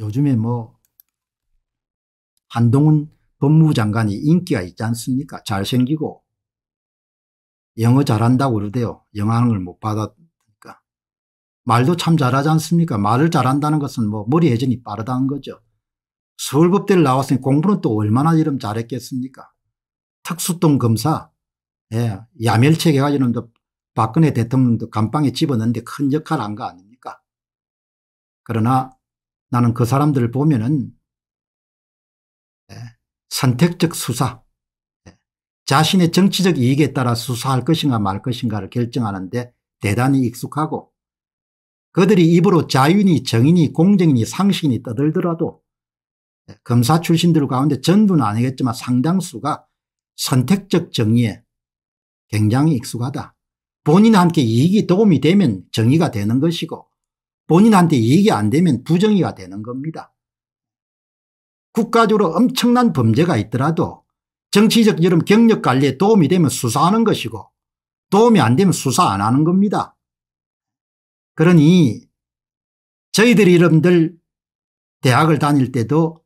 요즘에 뭐 한동훈 법무부 장관이 인기가 있지 않습니까? 잘생기고 영어 잘한다고 그러대요. 영어하는 걸 못 받았으니까. 말도 참 잘하지 않습니까? 말을 잘한다는 것은 뭐 머리 회전이 빠르다는 거죠. 서울법대를 나왔으니 공부는 또 얼마나 이름 잘했겠습니까? 특수동 검사, 예, 야멸책 해가지고는 박근혜 대통령도 감방에 집어넣는데 큰 역할 을한 거 아닙니까? 그러나 나는 그 사람들을 보면은 예, 선택적 수사 예, 자신의 정치적 이익에 따라 수사할 것인가 말 것인가를 결정하는데 대단히 익숙하고 그들이 입으로 자윤이 정인이 공정인이 상식인이 떠들더라도 예, 검사 출신들 가운데 전부는 아니겠지만 상당수가 선택적 정의에 굉장히 익숙하다. 본인 함께 이익이 도움이 되면 정의가 되는 것이고 본인한테 얘기 이안 되면 부정의가 되는 겁니다. 국가적으로 엄청난 범죄가 있더라도 정치적 여름 경력 관리에 도움이 되면 수사하는 것이고 도움이 안 되면 수사 안 하는 겁니다. 그러니 저희들이 이름들 대학을 다닐 때도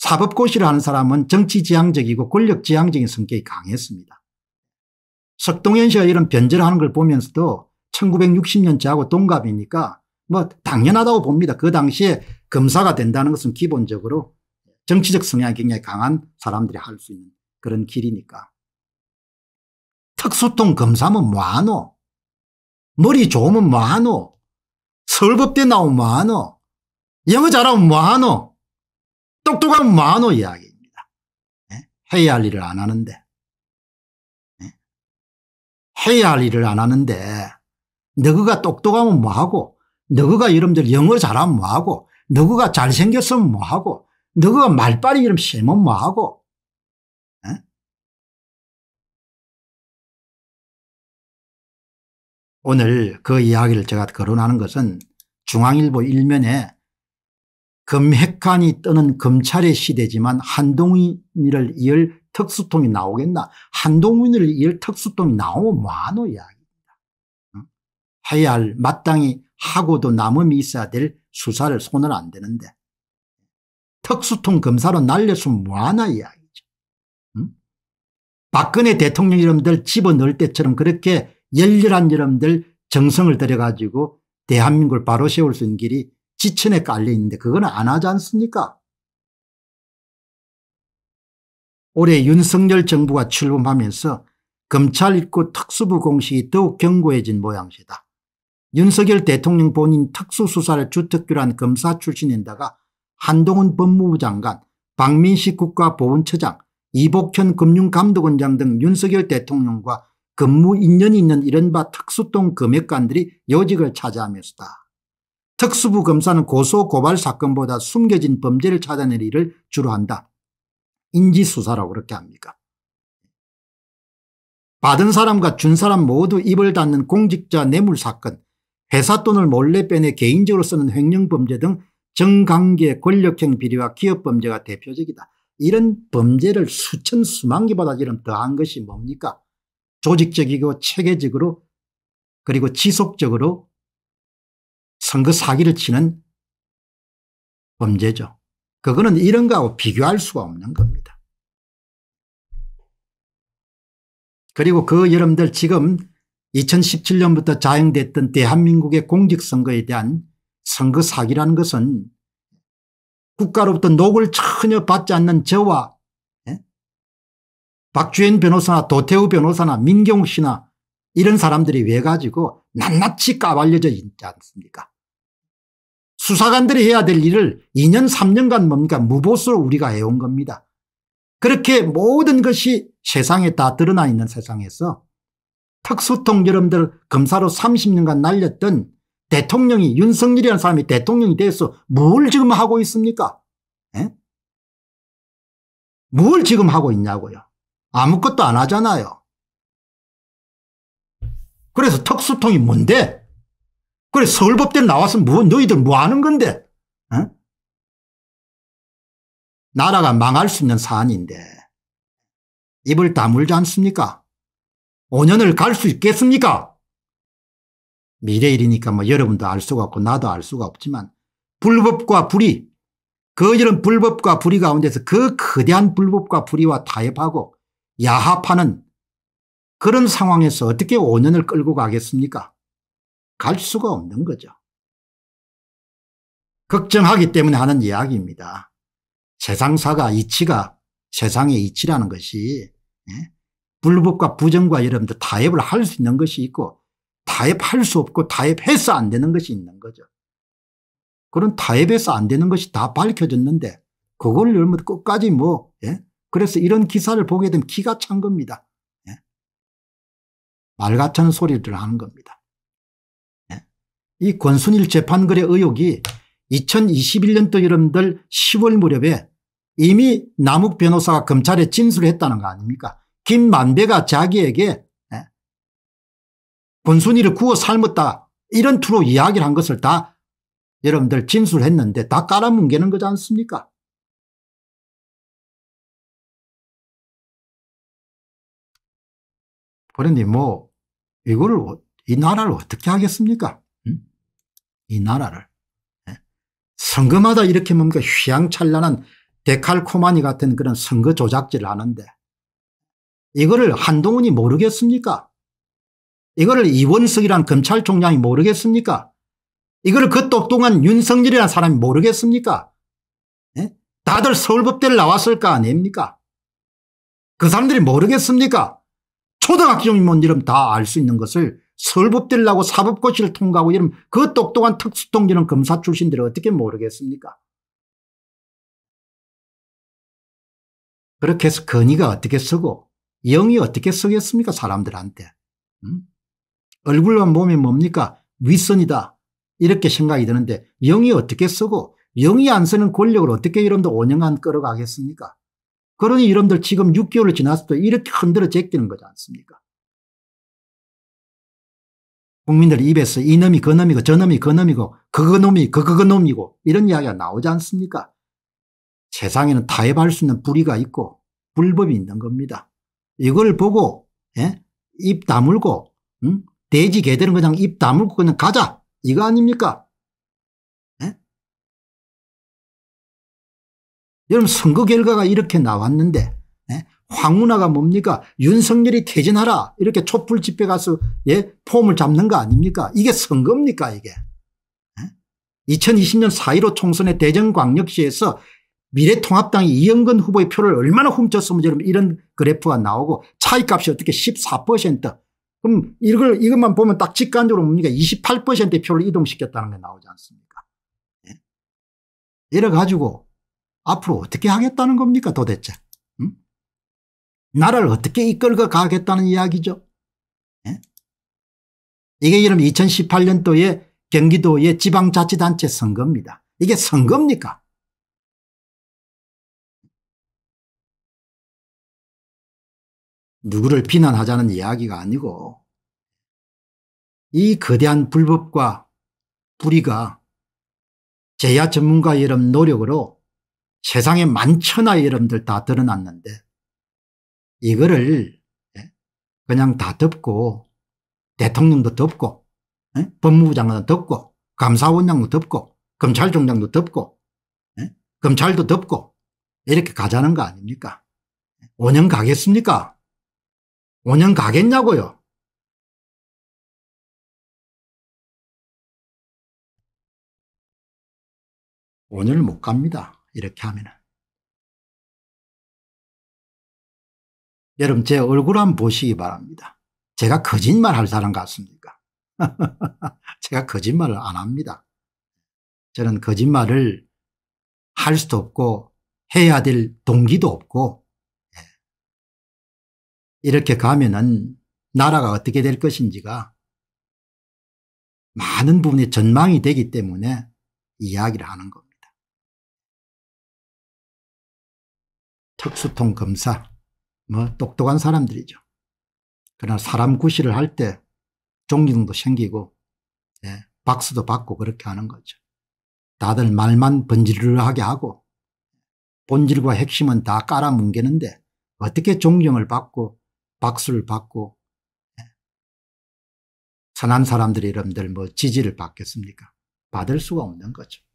사법고시를 하는 사람은 정치지향적이고 권력지향적인 성격이 강했습니다. 석동현 씨가 이런 변절하는 걸 보면서도 1960년째하고 동갑이니까 뭐 당연하다고 봅니다. 그 당시에 검사가 된다는 것은 기본적으로 정치적 성향이 굉장히 강한 사람들이 할 수 있는 그런 길이니까. 특수통 검사면 뭐하노? 머리 좋으면 뭐하노? 서법대 나오면 뭐하노? 영어 잘하면 뭐하노? 똑똑하면 뭐하노? 이야기입니다. 네? 해야 할 일을 안 하는데. 네? 해야 할 일을 안 하는데 너그가 똑똑하면 뭐하고 너가 이름들 영어 잘하면 뭐하고 너가 잘생겼으면 뭐하고 너가 말빨이 이름 심으면 뭐하고 에? 오늘 그 이야기를 제가 거론하는 것은 중앙일보 일면에 금핵관이 뜨는 검찰의 시대지만 한동훈을 이을 특수통이 나오겠나 한동훈을 이을 특수통이 나오면 뭐하노 이야기입니다. 해야 할 마땅히 하고도 남음이 있어야 될 수사를 손을 안 대는데 특수통 검사로 날려서면 뭐하나 이야기죠. 응? 박근혜 대통령 이름들 집어넣을 때처럼 그렇게 열렬한 이름들 정성을 들여가지고 대한민국을 바로 세울 수 있는 길이 지천에 깔려 있는데 그건 안 하지 않습니까? 올해 윤석열 정부가 출범하면서 검찰 입구 특수부 공식이 더욱 견고해진 모양새다. 윤석열 대통령 본인 특수수사를 주특기란 검사 출신인다가 한동훈 법무부 장관, 박민식 국가보훈처장, 이복현 금융감독원장 등 윤석열 대통령과 근무 인연이 있는 이른바 특수통금액관들이 요직을 차지하면서다. 특수부 검사는 고소고발 사건보다 숨겨진 범죄를 찾아낼 일을 주로 한다. 인지수사라고 그렇게 합니까. 받은 사람과 준 사람 모두 입을 닫는 공직자 뇌물사건 회사 돈을 몰래 빼내 개인적으로 쓰는 횡령범죄 등 정관계 권력형 비리와 기업범죄가 대표적이다. 이런 범죄를 수천 수만 개보다 지금 더한 것이 뭡니까 조직적이고 체계적으로 그리고 지속적으로 선거 사기를 치는 범죄죠. 그거는 이런 거하고 비교할 수가 없는 겁니다. 그리고 그 여러분들 지금 2017년부터 자행됐던 대한민국의 공직선거에 대한 선거 사기라는 것은 국가로부터 녹을 전혀 받지 않는 저와 예? 박주현 변호사나 도태우 변호사나 민경욱 씨나 이런 사람들이 왜 가지고 낱낱이 까발려져 있지 않습니까 수사관들이 해야 될 일을 2년 3년간 뭡니까 무보수로 우리가 해온 겁니다 그렇게 모든 것이 세상에 다 드러나 있는 세상에서 특수통 여러분들 검사로 30년간 날렸던 대통령이 윤석열이라는 사람이 대통령이 돼서 뭘 지금 하고 있습니까? 에? 예? 뭘 지금 하고 있냐고요. 아무것도 안 하잖아요. 그래서 특수통이 뭔데? 그래 서울법대 나와서 뭐 너희들 뭐 하는 건데? 에? 예? 나라가 망할 수 있는 사안인데 입을 다물지 않습니까? 5년을 갈 수 있겠습니까? 미래일이니까 뭐 여러분도 알 수가 없고 나도 알 수가 없지만 불법과 불의 거절은 그 불법과 불의 가운데서 그 거대한 불법과 불의와 타협하고 야합하는 그런 상황에서 어떻게 5년을 끌고 가겠습니까? 갈 수가 없는 거죠. 걱정하기 때문에 하는 이야기입니다. 세상사가 이치가 세상의 이치라는 것이 예? 불법과 부정과 여러분들 타협을 할 수 있는 것이 있고 타협할 수 없고 타협해서 안 되는 것이 있는 거죠. 그런 타협해서 안 되는 것이 다 밝혀졌는데 그걸 여러분 끝까지 뭐 예? 그래서 이런 기사를 보게 되면 기가 찬 겁니다. 예? 말 같은 소리를 하는 겁니다. 예? 이 권순일 재판거래 의혹이 2021년도 여러분들 10월 무렵에 이미 남욱 변호사가 검찰에 진술을 했다는 거 아닙니까? 김만배가 자기에게 권순이를 예, 구워 삶았다 이런 투로 이야기를 한 것을 다 여러분들 진술했는데 다 깔아뭉개는 거지 않습니까 그러니 뭐 이거를 어, 이 나라를 어떻게 하겠습니까 응? 음? 이 나라를 예, 선거마다 이렇게 뭔가 휘황찬란한 데칼코마니 같은 그런 선거 조작질을 하는데 이거를 한동훈이 모르겠습니까? 이거를 이원석이란 검찰총장이 모르겠습니까? 이거를 그 똑똑한 윤석열이라는 사람이 모르겠습니까? 예? 다들 서울법대를 나왔을 거 아닙니까? 그 사람들이 모르겠습니까? 초등학교이 뭔 이름 다알 수 있는 것을 서울법대를 나고 사법고시를 통과하고 이름 그 똑똑한 특수통지는 검사 출신들을 어떻게 모르겠습니까? 그렇게 해서 건의가 어떻게 쓰고 영이 어떻게 서겠습니까 사람들한테. 음? 얼굴만 보면 뭡니까 윗선이다 이렇게 생각이 드는데 영이 어떻게 서고 영이 안 쓰는 권력을 어떻게 이놈들 5년간 끌어가겠습니까? 그러니 이놈들 지금 6개월을 지났어도 이렇게 흔들어 제끼는 거지 않습니까? 국민들 입에서 이놈이 그놈이고 저놈이 그놈이고 그거놈이 그거놈이고 이런 이야기가 나오지 않습니까? 세상에는 타협할 수 있는 불의가 있고 불법이 있는 겁니다. 이걸 보고 예? 입 다물고 응? 음? 돼지 개들은 그냥 입 다물고 그냥 가자 이거 아닙니까? 예? 여러분 선거 결과가 이렇게 나왔는데 예? 황운하가 뭡니까? 윤석열이 퇴진하라 이렇게 촛불 집회 가서 예? 폼을 잡는 거 아닙니까? 이게 선거입니까 이게? 2020년 예? 4.15 총선의 대전광역시에서 미래통합당이 이영근 후보의 표를 얼마나 훔쳤으면 이런 그래프가 나오고 차이값이 어떻게 14% 그럼 이걸 이것만 보면 딱 직관적으로 뭡니까 28%의 표를 이동시켰다는 게 나오지 않습니까 예. 이래 가지고 앞으로 어떻게 하겠다는 겁니까 도대체 음? 나라를 어떻게 이끌고 가겠다는 이야기죠 예? 이게 이름 2018년도에 경기도의 지방자치단체 선거입니다 이게 선거입니까 누구를 비난하자는 이야기가 아니고 이 거대한 불법과 불의가 제야 전문가 여러분 노력으로 세상에 만천하 여러분들 다 드러났는데 이거를 예, 그냥 다 덮고 대통령도 덮고 예, 법무부 장관도 덮고 감사원장도 덮고 검찰총장도 덮고 예, 검찰도 덮고 이렇게 가자는 거 아닙니까 5년 가겠습니까 5년 가겠냐고요. 오년을못 갑니다. 이렇게 하면은. 여러분 제 얼굴 한번 보시기 바랍니다. 제가 거짓말 할 사람 같습니까? 제가 거짓말을 안 합니다. 저는 거짓말을 할 수도 없고 해야 될 동기도 없고 이렇게 가면은 나라가 어떻게 될 것인지가 많은 부분이 전망이 되기 때문에 이야기를 하는 겁니다. 특수통 검사, 뭐 똑똑한 사람들이죠. 그러나 사람 구실을 할 때 존경도 생기고 예, 박수도 받고 그렇게 하는 거죠. 다들 말만 번지르르하게 하고 본질과 핵심은 다 깔아뭉개는데 어떻게 존경을 받고 박수를 받고 선한 사람들이 의름들뭐 지지를 받겠습니까? 받을 수가 없는 거죠.